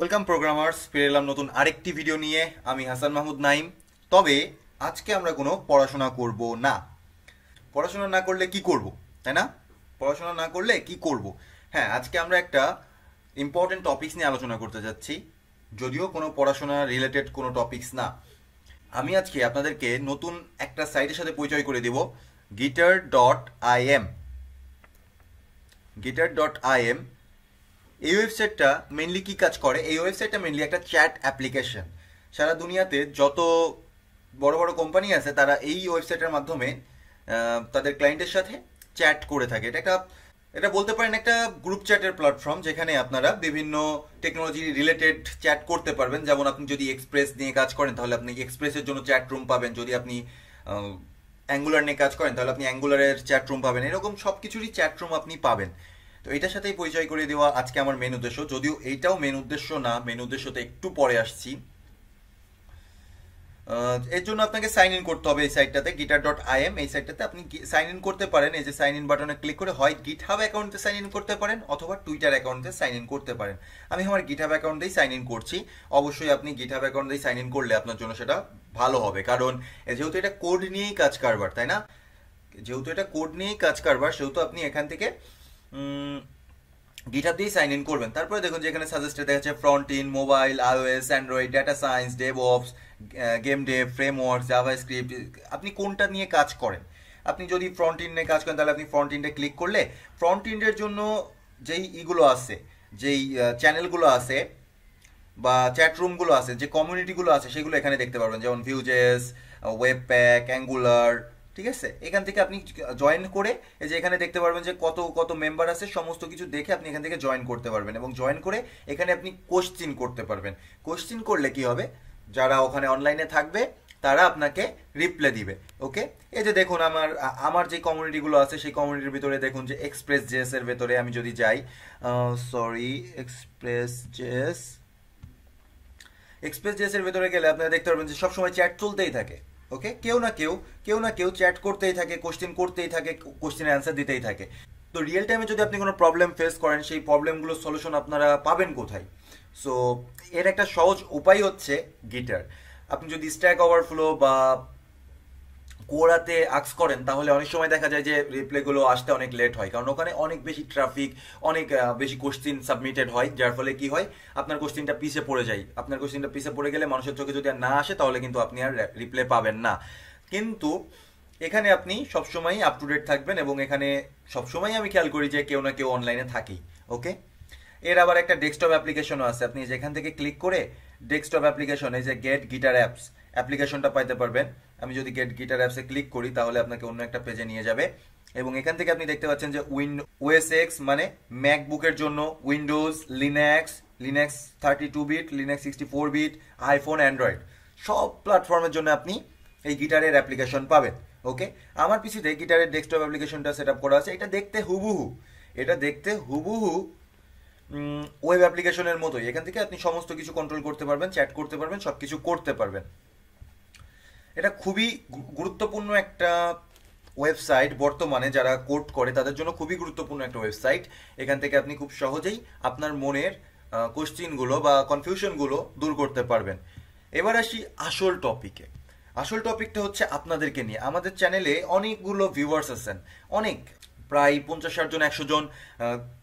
welcome programmers ফিরে এলাম নতুন আরেকটি ভিডিও নিয়ে আমি হাসান মাহমুদ নাইম তবে আজকে আমরা কোনো পড়াশোনা করব না পড়াশোনা না করলে কি করব তাই না পড়াশোনা না করলে কি করব হ্যাঁ আজকে আমরা একটা ইম্পর্টেন্ট টপিক্স নিয়ে আলোচনা করতে যাচ্ছি যদিও কোনো পড়াশোনা রিলেটেড কোনো টপিক্স না আমি আজকে আপনাদেরকে নতুন একটা সাইটের সাথে পরিচয় করে দেব guitar dot I M guitar dot I M এই ওয়েবসাইটটা মেনলি কী কাজ করে এই ওয়েবসাইটটা মেনলি একটা চ্যাট অ্যাপ্লিকেশন সারা দুনিয়াতে যত বড় বড় কোম্পানি আছে তারা এই ওয়েবসাইটের মাধ্যমে তাদের ক্লায়েন্টের সাথে চ্যাট করে থাকে এটা একটা এটা বলতে পারেন একটা গ্রুপ চ্যাটের প্ল্যাটফর্ম যেখানে আপনারা বিভিন্ন টেকনোলজি রিলেটেড চ্যাট করতে পারবেন যেমন আপনি যদি এক্সপ্রেস নিয়ে কাজ করেন তাহলে আপনি এক্সপ্রেসের জন্য চ্যাট রুম পাবেন যদি আপনি অ্যাঙ্গুলার নিয়ে কাজ করেন তাহলে আপনি অ্যাঙ্গুলারের চ্যাট রুম পাবেন এরকম সব কিছুরই চ্যাট রুম আপনি পাবেন তো এটার সাথেই পরিচয় করে দেওয়া আজকে আমার মেন উদ্দেশ্য যদিও এইটাও মেন উদ্দেশ্য না মেন উদ্দেশ্যতে একটু পরে আসছি এর জন্য আপনাকে সাইন ইন করতে হবে এই সাইটটাতে গিটার ডট আই এম এই সাইটটাতে আপনি সাইন ইন করতে পারেন এই যে সাইন ইন বাটনে ক্লিক করে হয় হাব অ্যাকাউন্টে সাইন ইন করতে পারেন অথবা টুইটার অ্যাকাউন্টে সাইন ইন করতে পারেন আমি আমার হাব অ্যাকাউন্টেই সাইন ইন করছি অবশ্যই আপনি হাব অ্যাকাউন্টেই সাইন ইন করলে আপনার জন্য সেটা ভালো হবে কারণ যেহেতু এটা কোড নিয়েই কাজ কারবার তাই না যেহেতু এটা কোড নিয়েই কাজ কারবার সেহেতু আপনি এখান থেকে গিটার দিয়ে সাইন ইন করবেন তারপরে দেখুন যে এখানে সাজেস্টেড দেখা যাচ্ছে front end mobile iOS Android data science dev game dev framework JavaScript আপনি কোনটা নিয়ে কাজ করেন আপনি যদি ফ্রন্ট ইন্ডে কাজ করেন তাহলে আপনি ফ্রন্ট ইন্ডে ক্লিক করলে ফ্রন্ট ইন্ডের জন্য যেই ইগুলো আছে যেই চ্যানেলগুলো আছে বা চ্যাটরুমগুলো আছে যে কমিউনিটিগুলো আছে সেগুলো এখানে দেখতে পারবেন যেমন ভিউজেস ওয়েব প্যাক অ্যাঙ্গুলার ঠিক আছে এখান থেকে আপনি জয়েন করে এই যে এখানে দেখতে পারবেন যে কত কত মেম্বার আছে সমস্ত কিছু দেখে আপনি এখান থেকে জয়েন করতে পারবেন এবং জয়েন করে এখানে আপনি কোশ্চিন করতে পারবেন কোশ্চিন করলে কি হবে যারা ওখানে অনলাইনে থাকবে তারা আপনাকে রিপ্লাই দিবে ওকে এই যে দেখুন আমার আমার যে কমিউনিটিগুলো আছে সেই কমিউনিটির ভিতরে দেখুন যে এক্সপ্রেস জেস এর ভেতরে আমি যদি যাই sorry Express JS Express JS এর ভেতরে গেলে আপনারা দেখতে পারবেন যে সবসময় চ্যাট চলতেই থাকে ওকে কেউ না কেউ কেউ না কেউ চ্যাট করতেই থাকে কোশ্চেন করতেই থাকে কোশ্চেনের অ্যান্সার দিতেই থাকে তো রিয়েল টাইমে যদি আপনি কোনো প্রবলেম ফেস করেন সেই প্রবলেমগুলোর সলিউশন আপনারা পাবেন কোথায় সো এর একটা সহজ উপায় হচ্ছে গিটার আপনি যদি স্ট্যাক ওভারফ্লো বা কোরাতে আক্স করেন তাহলে অনেক সময় দেখা যায় যে রিপ্লেগুলো আসতে অনেক লেট হয় কারণ ওখানে অনেক বেশি ট্রাফিক অনেক বেশি কোশ্চিন সাবমিটেড হয় যার ফলে কি হয় আপনার কোশ্চিনটা পিছিয়ে পড়ে যায় আপনার কোশ্চিনটা পিছিয়ে পড়ে গেলে মানুষের চোখে যদি আর না আসে তাহলে কিন্তু আপনি আর রিপ্লে পাবেন না কিন্তু এখানে আপনি সবসময় আপ টু ডেট থাকবেন এবং এখানে সবসময় আমি খেয়াল করি যে কেউ না কেউ অনলাইনে থাকি ওকে এর আবার একটা ডেস্কটপ অ্যাপ্লিকেশনও আছে আপনি যেখান থেকে ক্লিক করে ডেস্কটপ অ্যাপ্লিকেশন এই যে গেট গিটার অ্যাপস অ্যাপ্লিকেশনটা পাইতে পারবেন আমি যদি গেট গিটার অ্যাপসে ক্লিক করি তাহলে আপনাকে অন্য একটা পেজে নিয়ে যাবে এবং এখান থেকে আপনি দেখতে পাচ্ছেন যে উইন ওএস এক্স মানে ম্যাকবুকের জন্য Windows Linux Linux thirty two bit Linux sixty four bit iPhone Android সব প্ল্যাটফর্মের জন্য আপনি এই গিটারের অ্যাপ্লিকেশন পাবেন ওকে আমার পিছিতে গিটারের ডেস্কটপ অ্যাপ্লিকেশনটা সেট আপ করা আছে এটা দেখতে হুবুহু এটা দেখতে হুবুহু ওয়েব অ্যাপ্লিকেশনের মতোই এখান থেকে আপনি সমস্ত কিছু কন্ট্রোল করতে পারবেন চ্যাট করতে পারবেন সব কিছু করতে পারবেন এটা খুবই গুরুত্বপূর্ণ একটা ওয়েবসাইট বর্তমানে যারা কোর্ট করে তাদের জন্য খুবই গুরুত্বপূর্ণ একটা ওয়েবসাইট এখান থেকে আপনি খুব সহজেই আপনার মনের কোশ্চিনগুলো বা কনফিউশনগুলো দূর করতে পারবেন এবার আসি আসল টপিকে আসল টপিকটা হচ্ছে আপনাদেরকে নিয়ে আমাদের চ্যানেলে অনেকগুলো ভিউয়ার্স আছেন অনেক প্রায় পঞ্চাশ ষাট জন একশো জন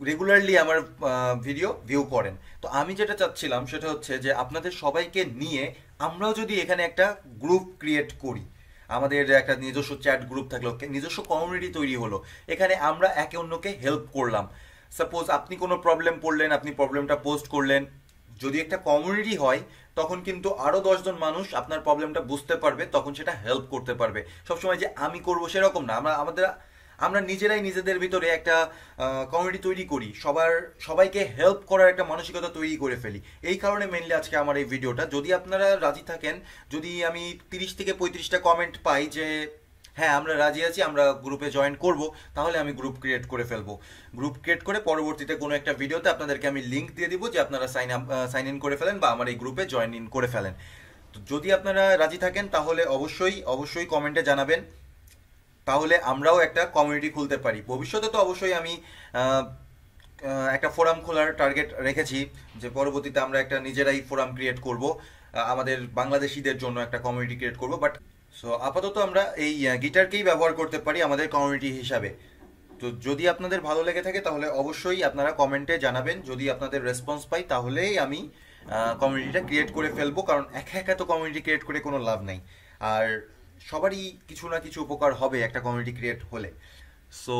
রেগুলারলি আমার ভিডিও ভিউ করেন তো আমি যেটা চাচ্ছিলাম সেটা হচ্ছে যে আপনাদের সবাইকে নিয়ে আমরাও যদি এখানে একটা গ্রুপ ক্রিয়েট করি আমাদের একটা নিজস্ব চ্যাট গ্রুপ থাকলো নিজস্ব কমিউনিটি তৈরি হলো এখানে আমরা একে অন্যকে হেল্প করলাম সাপোজ আপনি কোনো প্রবলেম পড়লেন আপনি প্রবলেমটা পোস্ট করলেন যদি একটা কমিউনিটি হয় তখন কিন্তু আরও দশজন মানুষ আপনার প্রবলেমটা বুঝতে পারবে তখন সেটা হেল্প করতে পারবে সবসময় যে আমি করবো সেরকম না আমরা আমাদের আমরা নিজেরাই নিজেদের ভিতরে একটা কমিউনিটি তৈরি করি সবার সবাইকে হেল্প করার একটা মানসিকতা তৈরি করে ফেলি এই কারণে মেনলি আজকে আমার এই ভিডিওটা যদি আপনারা রাজি থাকেন যদি আমি তিরিশ থেকে পঁয়ত্রিশটা কমেন্ট পাই যে হ্যাঁ আমরা রাজি আছি আমরা গ্রুপে জয়েন করব তাহলে আমি গ্রুপ ক্রিয়েট করে ফেলবো গ্রুপ ক্রিয়েট করে পরবর্তীতে কোনো একটা ভিডিওতে আপনাদেরকে আমি লিঙ্ক দিয়ে দিব যে আপনারা সাইন আপ সাইন ইন করে ফেলেন বা আমার এই গ্রুপে জয়েন ইন করে ফেলেন তো যদি আপনারা রাজি থাকেন তাহলে অবশ্যই অবশ্যই কমেন্টে জানাবেন তাহলে আমরাও একটা কমিউনিটি খুলতে পারি ভবিষ্যতে তো অবশ্যই আমি একটা ফোরাম খোলার টার্গেট রেখেছি যে পরবর্তীতে আমরা একটা নিজেরাই ফোরাম ক্রিয়েট করব আমাদের বাংলাদেশিদের জন্য একটা কমিউনিটি ক্রিয়েট করব বাট সো আপাতত আমরা এই গিটারকেই ব্যবহার করতে পারি আমাদের কমিউনিটি হিসাবে তো যদি আপনাদের ভালো লেগে থাকে তাহলে অবশ্যই আপনারা কমেন্টে জানাবেন যদি আপনাদের রেসপন্স পাই তাহলেই আমি কমিউনিটিটা ক্রিয়েট করে ফেলবো কারণ একা একা তো কমিউনিটি ক্রিয়েট করে কোনো লাভ নাই আর সবারই কিছু না কিছু উপকার হবে একটা কমিউনিটি ক্রিয়েট হলে সো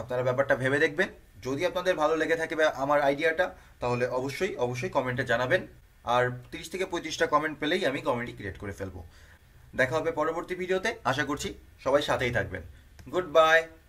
আপনারা ব্যাপারটা ভেবে দেখবেন যদি আপনাদের ভালো লেগে থাকে আমার আইডিয়াটা তাহলে অবশ্যই অবশ্যই কমেন্টে জানাবেন আর তিরিশ থেকে পঁয়ত্রিশটা কমেন্ট পেলেই আমি কমেন্টটি ক্রিয়েট করে ফেলবো দেখা হবে পরবর্তী ভিডিওতে আশা করছি সবাই সাথেই থাকবেন গুড বাই